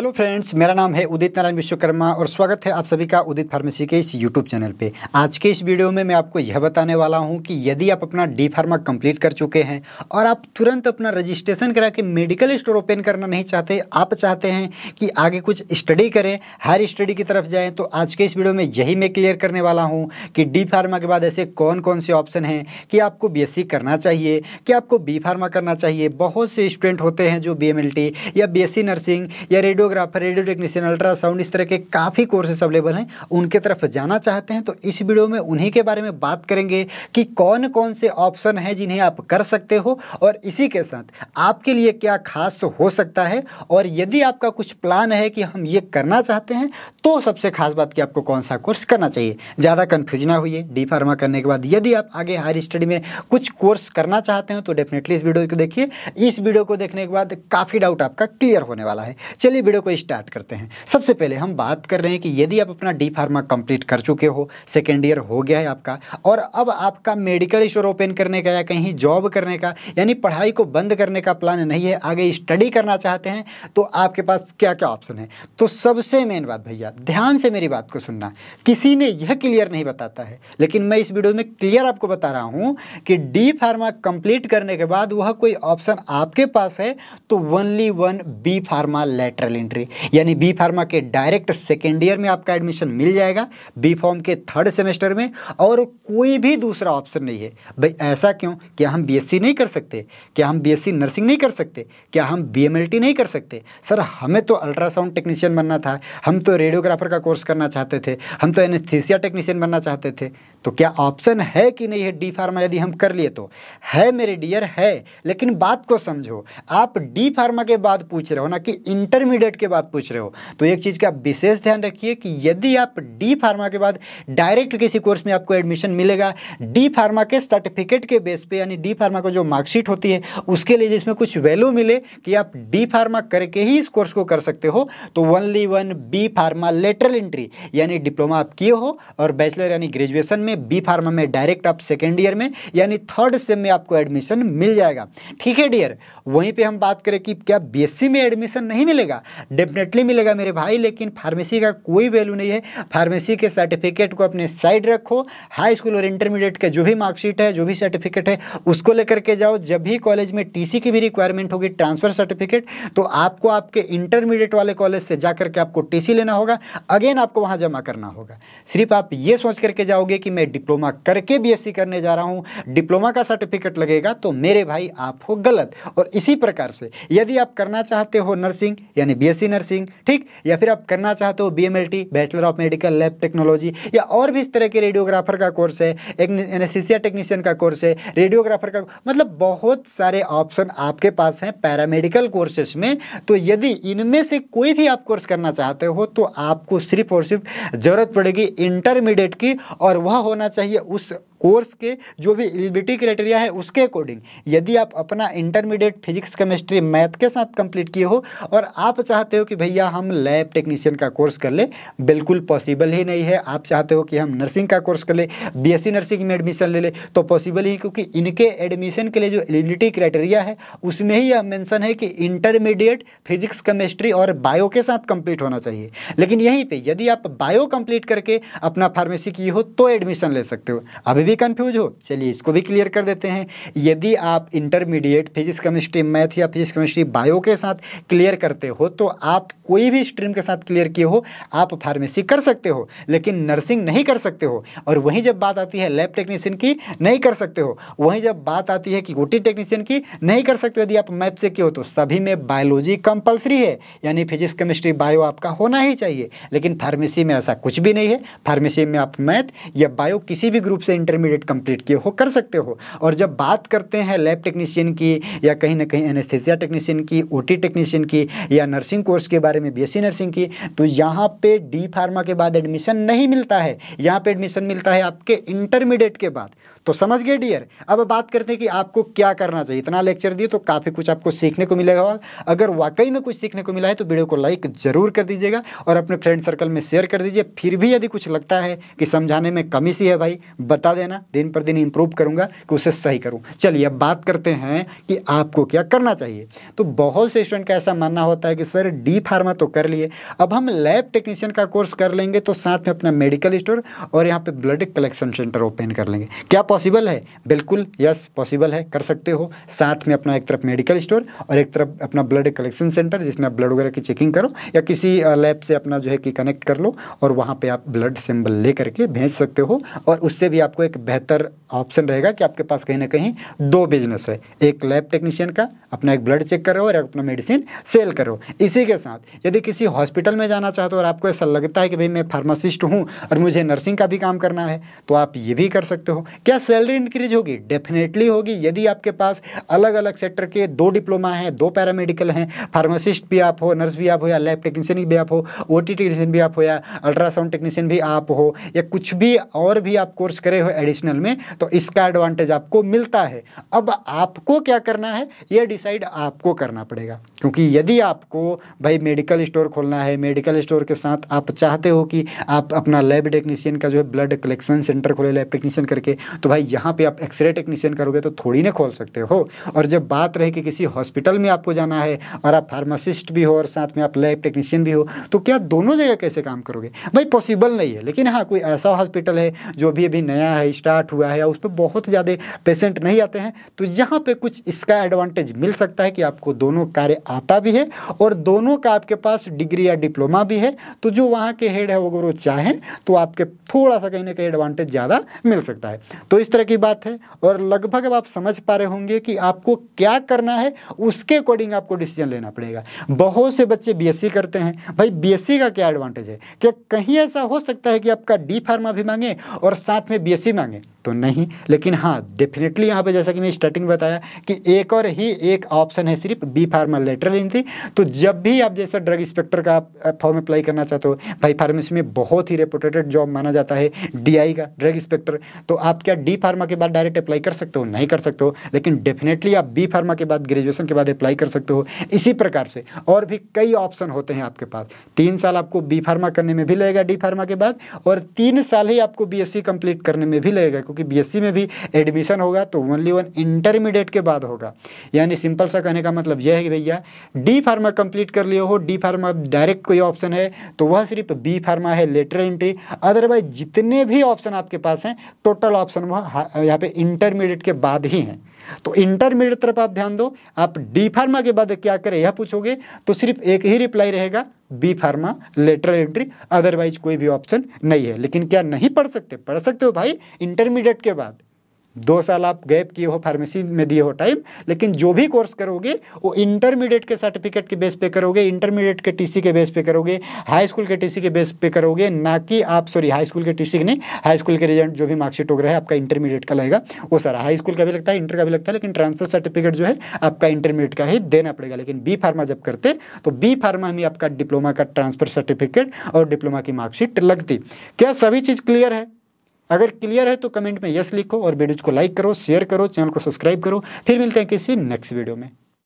hello friends मेरा नाम है उदित नारायण विश्वकर्मा और स्वागत है आप सभी का उदित फार्मेसी के इस यूट्यूब चैनल पे आज के इस वीडियो में मैं आपको यह बताने वाला हूं कि यदि आप अपना डी फार्मा कंप्लीट कर चुके हैं और आप तुरंत अपना रजिस्ट्रेशन करा के मेडिकल स्टोर ओपन करना नहीं चाहते आप चाहते हैं कि आगे कुछ स्टडी करें हायर स्टडी की तरफ जाएँ तो आज के इस वीडियो में यही मैं क्लियर करने वाला हूँ कि डी फार्मा के बाद ऐसे कौन कौन से ऑप्शन हैं कि आपको बी करना चाहिए कि आपको बी फार्मा करना चाहिए बहुत से स्टूडेंट होते हैं जो बी या बी नर्सिंग या radio radiographer radio technician ultrasound इस तरह के काफ़ी कोर्सेस अवेलेबल हैं उनके तरफ जाना चाहते हैं तो इस वीडियो में उन्हीं के बारे में बात करेंगे कि कौन कौन से ऑप्शन हैं जिन्हें आप कर सकते हो और इसी के साथ आपके लिए क्या खास हो सकता है और यदि आपका कुछ प्लान है कि हम ये करना चाहते हैं तो सबसे खास बात कि आपको कौन सा कोर्स करना चाहिए ज़्यादा कन्फ्यूज ना हुई डी फार्मा करने के बाद यदि आप आगे हायर स्टडी में कुछ कोर्स करना चाहते हो तो डेफिनेटली इस वीडियो को देखिए इस वीडियो को देखने के बाद काफ़ी डाउट आपका क्लियर होने वाला है चलिए वीडियो वीडियो को स्टार्ट करते हैं सबसे पहले हम बात कर रहे हैं कि यदि आप अपना डी फार्मा कंप्लीट कर चुके हो सेकेंड ईयर हो गया है आपका और अब आपका मेडिकल स्टोर ओपन करने का या कहीं जॉब करने का यानी पढ़ाई को बंद करने का प्लान नहीं है आगे स्टडी करना चाहते हैं तो आपके पास क्या क्या ऑप्शन है तो सबसे मेन बात भैया ध्यान से मेरी बात को सुनना किसी ने यह क्लियर नहीं बताता है लेकिन मैं इस वीडियो में क्लियर आपको बता रहा हूँ कि डी फार्मा कंप्लीट करने के बाद वह कोई ऑप्शन आपके पास है तो only one B pharma lateral entry यानी बी फार्मा के डायरेक्ट सेकेंड ईयर में आपका एडमिशन मिल जाएगा बी फॉर्म के थर्ड सेमेस्टर में और कोई भी दूसरा ऑप्शन नहीं है भाई ऐसा क्यों क्या हम बीएससी नहीं कर सकते क्या हम बीएससी नर्सिंग नहीं कर सकते क्या हम बीएमएलटी नहीं कर सकते सर हमें तो अल्ट्रासाउंड टेक्नीशियन बनना था हम तो रेडियोग्राफर का कोर्स करना चाहते थे हम तो एनेस्थीसिया टेक्नीशियन बनना चाहते थे तो क्या ऑप्शन है कि नहीं है डी फार्मा यदि हम कर लिए तो है मेरे डियर है लेकिन बात को समझो आप डी फार्मा के बाद पूछ रहे हो ना कि इंटरमीडिएट के बाद पूछ रहे हो तो एक चीज़ का विशेष ध्यान रखिए कि यदि आप डी फार्मा के बाद डायरेक्ट किसी कोर्स में आपको एडमिशन मिलेगा डी फार्मा के सर्टिफिकेट के बेस पे यानी डी फार्मा को जो मार्कशीट होती है उसके लिए जिसमें कुछ वैल्यू मिले कि आप डी फार्मा करके ही इस कोर्स को कर सकते हो तो only one B pharma lateral entry यानी डिप्लोमा आप किए हो और बैचलर यानी ग्रेजुएशन में बी फार्मा में डायरेक्ट आप सेकेंड ईयर में यानी थर्ड सेम में आपको एडमिशन मिल जाएगा ठीक है डियर वहीं पर हम बात करें कि क्या बी में एडमिशन नहीं मिलेगा डेफिनेटली मिलेगा मेरे भाई लेकिन फार्मेसी का कोई वैल्यू नहीं है फार्मेसी के सर्टिफिकेट को अपने साइड रखो हाई स्कूल और इंटरमीडिएट के जो भी मार्कशीट है जो भी सर्टिफिकेट है उसको लेकर के जाओ जब भी कॉलेज में टी की भी रिक्वायरमेंट होगी ट्रांसफर सर्टिफिकेट तो आपको आपके इंटरमीडिएट वाले कॉलेज से जा करके आपको टी लेना होगा अगेन आपको वहाँ जमा करना होगा सिर्फ आप ये सोच करके जाओगे कि मैं डिप्लोमा करके बी करने जा रहा हूँ डिप्लोमा का सर्टिफिकेट लगेगा तो मेरे भाई आप हो गलत और इसी प्रकार से यदि आप करना चाहते हो नर्सिंग यानी बी बीएससी नर्सिंग ठीक या फिर आप करना चाहते हो BMLT bachelor of medical lab technology या और भी इस तरह के रेडियोग्राफर का कोर्स है एक एनेसिसिया टेक्नीशियन का कोर्स है रेडियोग्राफर का मतलब बहुत सारे ऑप्शन आपके पास हैं पैरामेडिकल कोर्सेस में तो यदि इनमें से कोई भी आप कोर्स करना चाहते हो तो आपको सिर्फ और सिर्फ ज़रूरत पड़ेगी इंटरमीडिएट की और वह होना चाहिए उस कोर्स के जो भी एलिबिलिटी क्राइटेरिया है उसके अकॉर्डिंग यदि आप अपना इंटरमीडिएट फिजिक्स केमिस्ट्री मैथ के साथ कंप्लीट किए हो और आप चाहते हो कि भैया हम लैब टेक्नीशियन का कोर्स कर ले बिल्कुल पॉसिबल ही नहीं है आप चाहते हो कि हम नर्सिंग का कोर्स कर ले बी नर्सिंग में एडमिशन ले ले तो पॉसिबल ही क्योंकि इनके एडमिशन के लिए जो एलिबिलिटी क्राइटेरिया है उसमें ही यह मैंसन है कि इंटरमीडिएट फिजिक्स केमिस्ट्री और बायो के साथ कंप्लीट होना चाहिए लेकिन यहीं पर यदि आप बायो कंप्लीट करके अपना फार्मेसी किए हो तो एडमिशन ले सकते हो अभी भी कंफ्यूज हो चलिए इसको भी क्लियर कर देते हैं यदि आप इंटरमीडिएट फिजिक्स केमिस्ट्री मैथ या फिजिक्स केमिस्ट्री बायो के साथ क्लियर करते हो तो आप कोई भी स्ट्रीम के साथ क्लियर किए हो आप फार्मेसी कर सकते हो लेकिन नर्सिंग नहीं कर सकते हो और वहीं जब बात आती है लैब टेक्नीशियन की नहीं कर सकते हो वहीं जब बात आती है कि ओटी टेक्नीशियन की नहीं कर सकते यदि आप मैथ से किए हो तो सभी में बायोलॉजी कंपलसरी है यानी फिजिक्स केमिस्ट्री बायो आपका होना ही चाहिए लेकिन फार्मेसी में ऐसा कुछ भी नहीं है फार्मेसी में आप मैथ या बायो किसी भी ग्रुप से इंटर इंटरमीडिएट कंप्लीट किए हो कर सकते हो और जब बात करते हैं लैब टेक्नीशियन की या कहीं ना कहीं एनेस्थेसिया टेक्नीशियन की ओ टेक्नीशियन की या नर्सिंग कोर्स के बारे में बी नर्सिंग की तो यहाँ पे डी फार्मा के बाद एडमिशन नहीं मिलता है यहाँ पे एडमिशन मिलता है आपके इंटरमीडिएट के बाद तो समझ गए डियर अब बात करते हैं कि आपको क्या करना चाहिए इतना लेक्चर दिए तो काफ़ी कुछ आपको सीखने को मिलेगा अगर वाकई में कुछ सीखने को मिला है तो वीडियो को लाइक ज़रूर कर दीजिएगा और अपने फ्रेंड सर्कल में शेयर कर दीजिए फिर भी यदि कुछ लगता है कि समझाने में कमी सी है भाई बता देना दिन पर दिन इम्प्रूव करूँगा कि उसे सही करूँ चलिए अब बात करते हैं कि आपको क्या करना चाहिए तो बहुत से स्टूडेंट का ऐसा मानना होता है कि सर डी फार्मा तो कर लिए अब हम लैब टेक्नीशियन का कोर्स कर लेंगे तो साथ में अपना मेडिकल स्टोर और यहाँ पर ब्लड कलेक्शन सेंटर ओपन कर लेंगे क्या पॉसिबल है बिल्कुल यस पॉसिबल है कर सकते हो साथ में अपना एक तरफ मेडिकल स्टोर और एक तरफ अपना ब्लड कलेक्शन सेंटर जिसमें आप ब्लड वगैरह की चेकिंग करो या किसी लैब uh, से अपना जो है कि कनेक्ट कर लो और वहाँ पर आप ब्लड सैंपल ले करके भेज सकते हो और उससे भी आपको एक बेहतर ऑप्शन रहेगा कि आपके पास कहीं ना कहीं दो बिजनेस है एक लैब टेक्नीशियन का अपना एक ब्लड चेक करो और अपना मेडिसिन सेल करो इसी के साथ यदि किसी हॉस्पिटल में जाना चाहते हो और आपको ऐसा लगता है कि भाई मैं फार्मासिस्ट हूँ और मुझे नर्सिंग का भी काम करना है तो आप ये भी कर सकते हो क्या सैलरी इंक्रीज होगी डेफिनेटली होगी यदि आपके पास अलग अलग सेक्टर के दो डिप्लोमा हैं दो पैरामेडिकल हैं फार्मासिस्ट भी आप हो नर्स भी आप हो या लैब टेक्नीशियन भी आप हो ओ टेक्नीशियन भी आप हो या अल्ट्रासाउंड टेक्नीशियन भी आप हो या कुछ भी और भी आप कोर्स करे हो एडिशनल में तो इसका एडवांटेज आपको मिलता है अब आपको क्या करना है यह डिसाइड आपको करना पड़ेगा क्योंकि यदि आपको भाई मेडिकल स्टोर खोलना है मेडिकल स्टोर के साथ आप चाहते हो कि आप अपना लैब टेक्नीशियन का जो है ब्लड कलेक्शन सेंटर खोले लैब टेक्नीशियन करके तो भाई यहाँ पे आप एक्सरे टेक्नीशियन करोगे तो थोड़ी ना खोल सकते हो और जब बात रहे कि किसी हॉस्पिटल में आपको जाना है और आप फार्मासिस्ट भी हो और साथ में आप लैब टेक्नीशियन भी हो तो क्या दोनों जगह कैसे काम करोगे भाई पॉसिबल नहीं है लेकिन हाँ कोई ऐसा हॉस्पिटल है जो अभी अभी नया है स्टार्ट हुआ है या उस पर बहुत ज़्यादा पेशेंट नहीं आते हैं तो यहाँ पर कुछ इसका एडवांटेज मिल सकता है कि आपको दोनों कार्य आता भी है और दोनों का आपके पास डिग्री या डिप्लोमा भी है तो जो वहाँ के हेड है वगैरह वो चाहें तो आपके थोड़ा सा कहीं ना कहीं एडवांटेज ज़्यादा मिल सकता है तो इस तरह की बात है और लगभग अब आप समझ पा रहे होंगे कि आपको क्या करना है उसके अकॉर्डिंग आपको डिसीजन लेना पड़ेगा बहुत से बच्चे बीएससी करते हैं भाई बीएससी का क्या एडवांटेज है क्या कहीं ऐसा हो सकता है कि आपका डी फार्मा भी मांगे और साथ में बीएससी मांगे तो नहीं लेकिन हाँ डेफिनेटली यहाँ पे जैसा कि मैं स्टार्टिंग बताया कि एक और ही एक ऑप्शन है सिर्फ बी फार्मा लेटर एंट्री तो जब भी आप जैसा ड्रग इंस्पेक्टर का फॉर्म अप्लाई करना चाहते हो भाई फार्मेसी में बहुत ही रेपुटेटेड जॉब माना जाता है डीआई का ड्रग इंस्पेक्टर तो आप क्या डी डी फार्मा के बाद डायरेक्ट अप्लाई कर सकते हो नहीं कर सकते हो लेकिन डेफिनेटली आप बी फार्मा के बाद ग्रेजुएशन के बाद अप्लाई कर सकते हो इसी प्रकार से और भी कई ऑप्शन होते हैं आपके पास तीन साल आपको बी फार्मा करने में भी लगेगा डी फार्मा के बाद और तीन साल ही आपको बी एस कंप्लीट करने में भी लगेगा क्योंकि बी में भी एडमिशन होगा तो ओनली वन इंटरमीडिएट के बाद होगा यानी सिंपल सा कहने का मतलब यह है कि भैया डी फार्मा कंप्लीट कर लिए हो डी फार्मा डायरेक्ट कोई ऑप्शन है तो वह सिर्फ बी फार्मा है लेटर एंट्री अदरवाइज जितने भी ऑप्शन आपके पास हैं टोटल ऑप्शन वह हाँ, हाँ, यहाँ पे इंटरमीडिएट के बाद ही हैं तो इंटरमीडिएट तरफ आप ध्यान दो आप डी फार्मा के बाद क्या करें यह पूछोगे तो सिर्फ एक ही रिप्लाई रहेगा B pharma lateral entry otherwise कोई भी ऑप्शन नहीं है लेकिन क्या नहीं पढ़ सकते पढ़ सकते हो भाई इंटरमीडिएट के बाद दो साल आप गैप किए हो फार्मेसी में दिए हो टाइम लेकिन जो भी कोर्स करोगे वो इंटरमीडिएट के सर्टिफिकेट के बेस पे करोगे इंटरमीडिएट के टीसी के बेस पे करोगे हाई स्कूल के टीसी के बेस पे करोगे ना कि आप सॉरी हाई स्कूल के टीसी नहीं हाई स्कूल के रिजल्ट जो भी मार्कशीट वगैरह है आपका इंटरमीडिएट का लगेगा वो सारा हाई स्कूल का भी लगता है इंटर का भी लगता है लेकिन ट्रांसफर सर्टिफिकेट जो है आपका इंटरमीडिएट का ही देना पड़ेगा लेकिन बी फार्मा जब करते तो बी फार्मा में आपका डिप्लोमा का ट्रांसफर सर्टिफिकेट और डिप्लोमा की मार्कशीट लगती क्या सभी चीज़ क्लियर है अगर क्लियर है तो कमेंट में यस लिखो और वीडियो को लाइक करो शेयर करो चैनल को सब्सक्राइब करो फिर मिलते हैं किसी नेक्स्ट वीडियो में